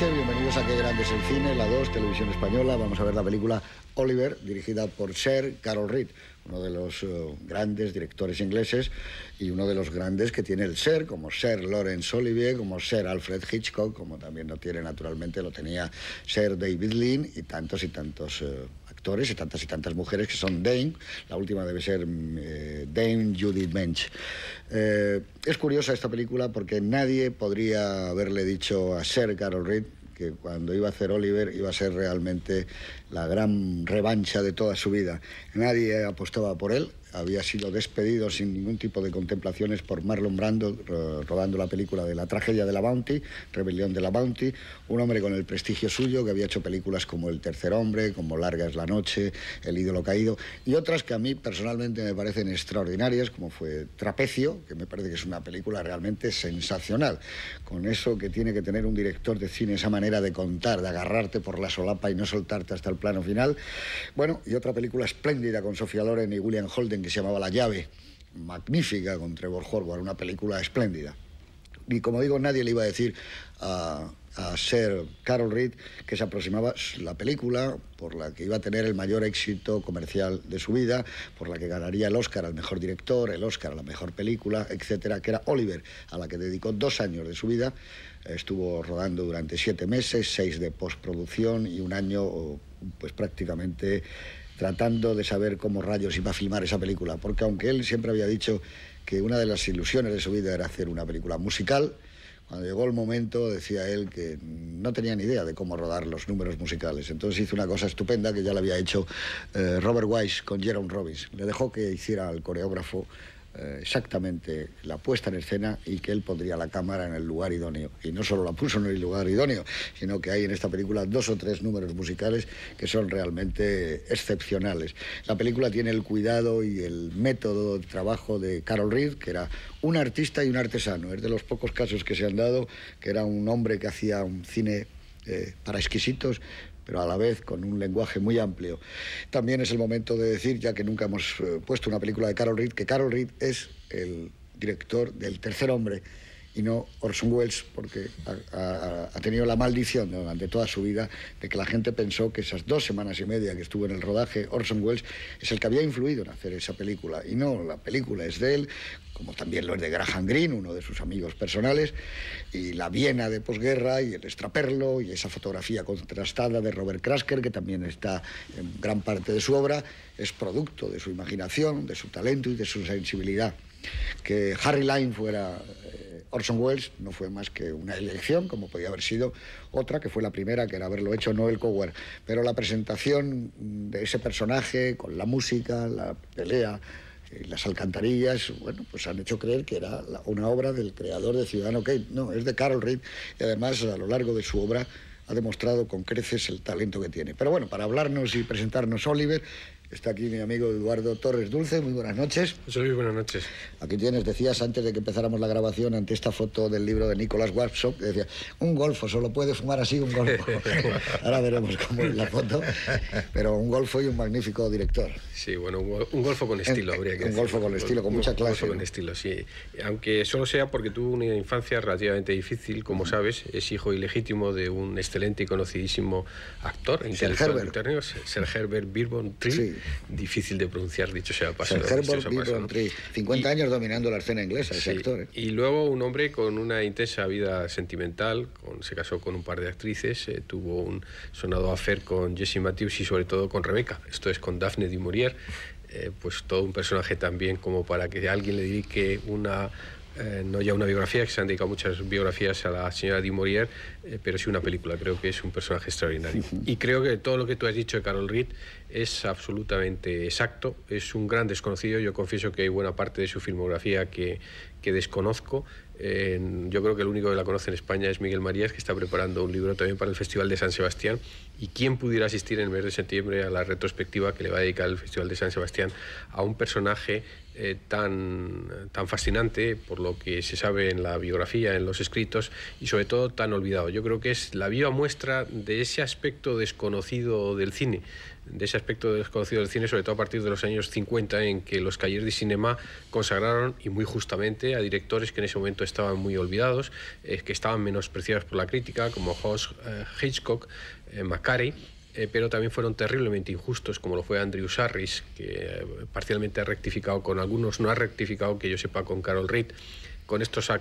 bienvenidos a Qué Grande es el Cine, la 2, Televisión Española. Vamos a ver la película Oliver, dirigida por Sir Carol Reed, uno de los eh, grandes directores ingleses y uno de los grandes que tiene el ser, como Sir Lawrence Olivier, como Sir Alfred Hitchcock, como también lo tiene naturalmente, lo tenía Sir David Lean y tantos y tantos. Eh, y tantas y tantas mujeres que son Dane, la última debe ser mm, eh, Dane Dame Judith Mensch. Eh, es curiosa esta película porque nadie podría haberle dicho a Ser Carol Reed que cuando iba a hacer Oliver iba a ser realmente la gran revancha de toda su vida. Nadie apostaba por él, había sido despedido sin ningún tipo de contemplaciones por Marlon Brando, rodando la película de la tragedia de la Bounty, Rebelión de la Bounty, un hombre con el prestigio suyo que había hecho películas como El tercer hombre, como Larga es la noche, El ídolo caído, y otras que a mí personalmente me parecen extraordinarias, como fue Trapecio, que me parece que es una película realmente sensacional, con eso que tiene que tener un director de cine, esa manera de contar, de agarrarte por la solapa y no soltarte hasta el plano final. Bueno, y otra película espléndida con Sofía Loren y William Holden que se llamaba La llave, magnífica con Trevor una película espléndida. Y como digo, nadie le iba a decir a, a ser Carol Reed que se aproximaba la película por la que iba a tener el mayor éxito comercial de su vida, por la que ganaría el Oscar al mejor director, el Oscar a la mejor película, etcétera, que era Oliver, a la que dedicó dos años de su vida. Estuvo rodando durante siete meses, seis de postproducción y un año, pues prácticamente tratando de saber cómo rayos iba a filmar esa película, porque aunque él siempre había dicho que una de las ilusiones de su vida era hacer una película musical, cuando llegó el momento decía él que no tenía ni idea de cómo rodar los números musicales. Entonces hizo una cosa estupenda que ya la había hecho eh, Robert Wise con Jerome Robbins. Le dejó que hiciera al coreógrafo eh, exactamente la puesta en escena y que él pondría la cámara en el lugar idóneo. Y no solo la puso en el lugar idóneo, sino que hay en esta película dos o tres números musicales que son realmente excepcionales. La película tiene el cuidado y el método de trabajo de Carol Reed, que era un artista y un artesano. Es de los pocos casos que se han dado que era un hombre que hacía un cine eh, para exquisitos, pero a la vez con un lenguaje muy amplio. También es el momento de decir, ya que nunca hemos eh, puesto una película de Carol Reed, que Carol Reed es el director del Tercer Hombre, y no Orson Welles, porque ha, tenido la maldición durante toda su vida de que la gente pensó que esas dos semanas y media que estuvo en el rodaje, Orson Welles es el que había influido en hacer esa película. Y no, la película es de él, como también lo es de Graham Greene, uno de sus amigos personales, y la Viena de posguerra, y el extraperlo, y esa fotografía contrastada de Robert Krasker, que también está en gran parte de su obra, es producto de su imaginación, de su talento y de su sensibilidad. Que Harry Line fuera... Eh, Orson Welles no fue más que una elección, como podía haber sido otra, que fue la primera, que era haberlo hecho Noel Coward. Pero la presentación de ese personaje, con la música, la pelea, eh, las alcantarillas, bueno, pues han hecho creer que era una obra del creador de Ciudadano Kane. No, es de Carol Reed y además a lo largo de su obra ha demostrado con creces el talento que tiene. Pero bueno, para hablarnos y presentarnos Oliver, Está aquí mi amigo Eduardo Torres Dulce. Muy buenas noches. buenas noches. Aquí tienes, decías antes de que empezáramos la grabación, ante esta foto del libro de Nicolás Watson decía, un golfo, solo puede fumar así un golfo. Ahora veremos cómo es la foto. Pero un golfo y un magnífico director. Sí, bueno, un, golfo con estilo, habría que Un golfo con estilo, con mucha clase. Un golfo con estilo, sí. Aunque solo sea porque tuvo una infancia relativamente difícil, como sabes, es hijo ilegítimo de un excelente y conocidísimo actor, Sir Herbert. Ser Herbert Birbon difícil de pronunciar, dicho sea paso. 50 años dominando la escena inglesa, ese actor. ¿eh? Y luego un hombre con una intensa vida sentimental, con, se casó con un par de actrices, eh, tuvo un sonado afer con Jesse Matthews y sobre todo con Rebecca, esto es con Daphne du Maurier, eh, pues todo un personaje también como para que alguien le dedique una eh, no ya una biografía, que se han dedicado muchas biografías a la señora Di Morier... Eh, pero sí una película. Creo que es un personaje extraordinario. Y creo que todo lo que tú has dicho de Carol Reed es absolutamente exacto. Es un gran desconocido. Yo confieso que hay buena parte de su filmografía que, desconozco. yo creo que el único que la conoce en España es Miguel Marías, que está preparando un libro también para el Festival de San Sebastián. Y quién em pudiera asistir en el mes de septiembre a la retrospectiva que le va a dedicar el Festival de San Sebastián a un personaje eh, tan, tan fascinante por lo que se sabe en la biografía, en los escritos y sobre todo tan olvidado. Yo creo que es la viva muestra de ese aspecto desconocido del cine, de ese aspecto desconocido del cine, sobre todo a partir de los años 50 en que los Cahiers de Cinema consagraron y muy justamente a directores que en ese momento estaban muy olvidados, eh, que estaban menospreciados por la crítica, como Hoss eh, Hitchcock, Macari eh, pero también fueron terriblemente injustos, como lo fue Andrew Sarris, que eh, parcialmente ha rectificado con algunos, no ha rectificado, que yo sepa, con Carol Reed con estos,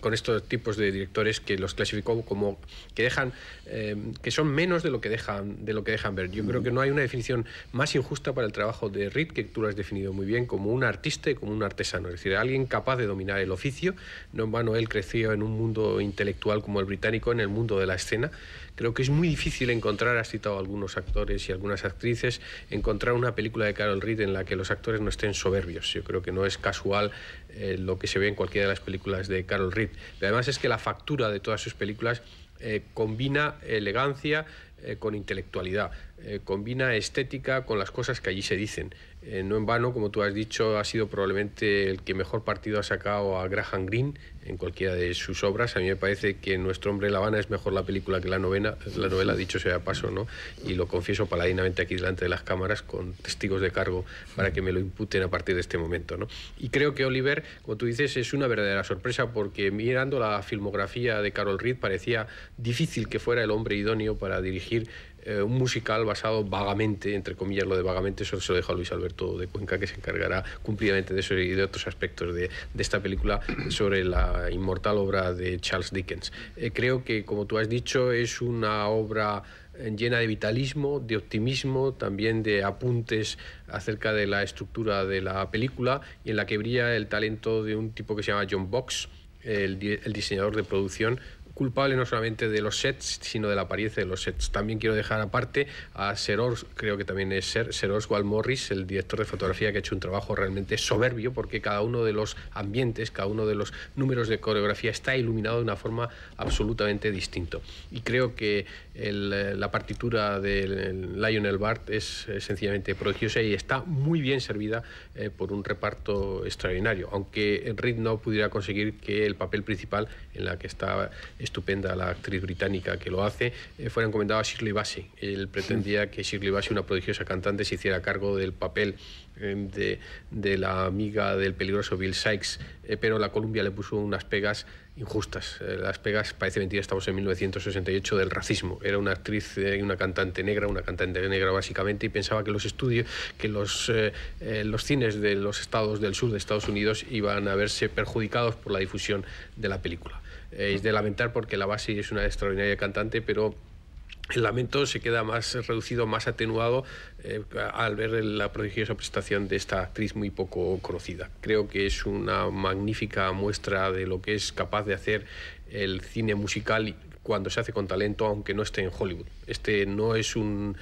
con estos tipos de directores que los clasificó como que dejan, eh, que son menos de lo que dejan, de lo que dejan ver. Yo creo que no hay una definición más injusta para el trabajo de Reed, que tú lo has definido muy bien, como un artista y como un artesano, es decir, alguien capaz de dominar el oficio. No en vano él creció en un mundo intelectual como el británico, en el mundo de la escena. Creo que es muy difícil encontrar, has citado a algunos actores y algunas actrices, encontrar una película de Carol Reed en la que los actores no estén soberbios. Yo creo que no es casual eh, lo que se ve en cualquiera de las películas de Carol Reed. además es que la factura de todas sus películas eh, combina elegancia, eh, con intelectualidad, eh, combina estética con las cosas que allí se dicen. Eh, no en vano, como tú has dicho, ha sido probablemente el que mejor partido ha sacado a Graham Greene en cualquiera de sus obras. A mí me parece que Nuestro hombre La Habana es mejor la película que la novela, la novela dicho sea paso, ¿no? Y lo confieso paladinamente aquí delante de las cámaras con testigos de cargo para que me lo imputen a partir de este momento, ¿no? Y creo que Oliver, como tú dices, es una verdadera sorpresa porque mirando la filmografía de Carol Reed parecía difícil que fuera el hombre idóneo para dirigir eh, un musical basado vagamente, entre comillas lo de vagamente, eso se lo deja Luis Alberto de Cuenca, que se encargará cumplidamente de eso y de otros aspectos de, esta película sobre la inmortal obra de Charles Dickens. Eh, creo que, como tú has dicho, es una obra eh, llena de vitalismo, de optimismo, también de apuntes acerca de la estructura de la película y en la que brilla el talento de un tipo que se llama John Box, el diseñador de producción culpable no solamente de los sets, sino de la apariencia de los sets. También quiero dejar aparte a Seror creo que también es Ser, Seros Morris el director de fotografía, que ha hecho un trabajo realmente soberbio, porque cada uno de los ambientes, cada uno de los números de coreografía está iluminado de una forma absolutamente distinta. Y creo que la partitura de Lionel Bart es sencillamente prodigiosa y está muy bien servida eh, por un reparto extraordinario, aunque Reed no pudiera conseguir que el papel principal en la que está estupenda la actriz británica que lo hace, eh, fuera encomendado a Shirley Bassey. Él pretendía que Shirley Bassey, una prodigiosa cantante, se hiciera cargo del papel eh, de, la amiga del peligroso Bill Sykes, eh, pero la Columbia le puso unas pegas injustas. Eh, las pegas, parece mentira, estamos en 1968, del racismo. Era una actriz y una cantante negra, una cantante negra básicamente, y pensaba que los estudios, que los, los cines de los estados del sur de Estados Unidos iban a verse perjudicados por la difusión de la película. Eh, es de lamentar porque la base es una extraordinaria cantante, pero el lamento se queda más reducido, más atenuado eh, al ver la prodigiosa prestación de esta actriz muy poco conocida. Creo que es una magnífica muestra de lo que es capaz de hacer el cine musical cuando se hace con talento, aunque no esté en Hollywood. Este no es eh, un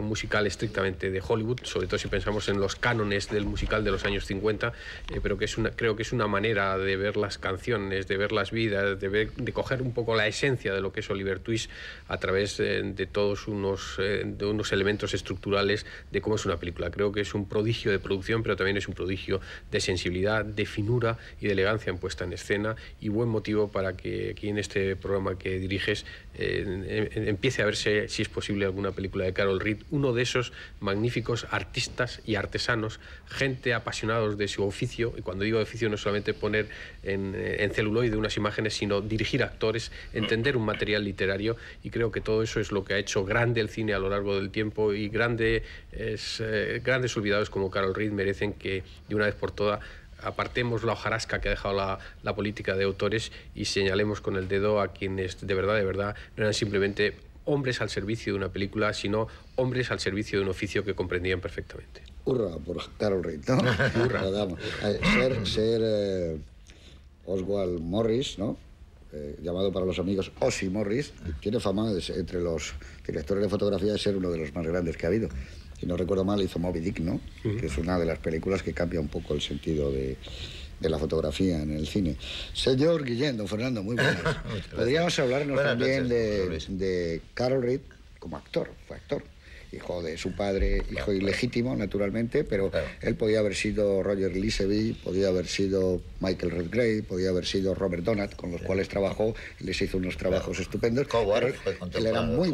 musical estrictamente de Hollywood, sobre todo si pensamos en los cánones del musical de los años 50, eh, pero que es una, creo que es una manera de ver las canciones, de ver las vidas, de, coger un poco la esencia de lo que es Oliver Twist a través eh, de todos unos, de unos elementos estructurales de cómo es una película. Creo que es un prodigio de producción, pero también es un prodigio de sensibilidad, de finura y de elegancia en puesta en escena y buen motivo para que aquí en este programa que diriges empiece a verse si es posible alguna película de Carol Reed, uno de esos magníficos artistas y artesanos, gente apasionados de su oficio, y cuando digo oficio no solamente poner en, eh, en celuloide unas imágenes, sino dirigir actores, entender un material literario, y creo que todo eso es lo que ha hecho grande el cine a lo largo del tiempo y grande es, eh, grandes olvidados como Carol Reed merecen que de una vez por todas apartemos la hojarasca que ha dejado la, la, política de autores y señalemos con el dedo a quienes de verdad, de verdad, no eran simplemente hombres al servicio de una película, sino hombres al servicio de un oficio que comprendían perfectamente. Hurra por Carol Reed, ¿no? Eh, ser, eh, Oswald Morris, ¿no? Eh, llamado para los amigos Ossie Morris, tiene fama entre los directores de fotografía de ser uno de los más grandes que ha habido. Si no recuerdo mal, hizo Moby Dick, Que es una de las películas que cambia un poco el sentido de, de la fotografía en el cine. Señor Guillén, don Fernando, muy buenas. Podríamos hablarnos también de, de Carol Reed como actor, fue actor hijo de su padre, hijo ilegítimo, naturalmente, pero él podía haber sido Roger Liseby, podía haber sido Michael Redgrave, podía haber sido Robert Donat, con los cuales trabajó, y les hizo unos trabajos estupendos. Coward, él era muy,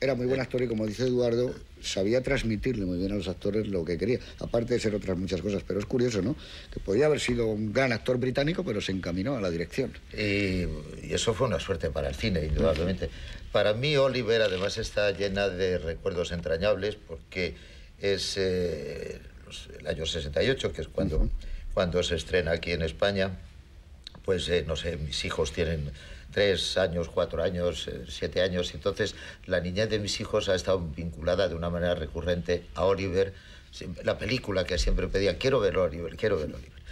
era muy buen actor y, como dice Eduardo, sabía transmitirle muy bien a los actores lo que quería, aparte de ser otras muchas cosas. Pero es curioso, ¿no? Que podía haber sido un gran actor británico, pero se encaminó a la dirección. Y, eso fue una suerte para el cine, indudablemente. Para mí Oliver además está llena de recuerdos entrañables porque es eh, el año 68, que es cuando, cuando se estrena aquí en España. Pues eh, no sé, mis hijos tienen tres años, cuatro años, eh, siete años. Entonces, la niñez de mis hijos ha estado vinculada de una manera recurrente a Oliver, la película que siempre pedía, quiero ver Oliver, quiero ver Oliver.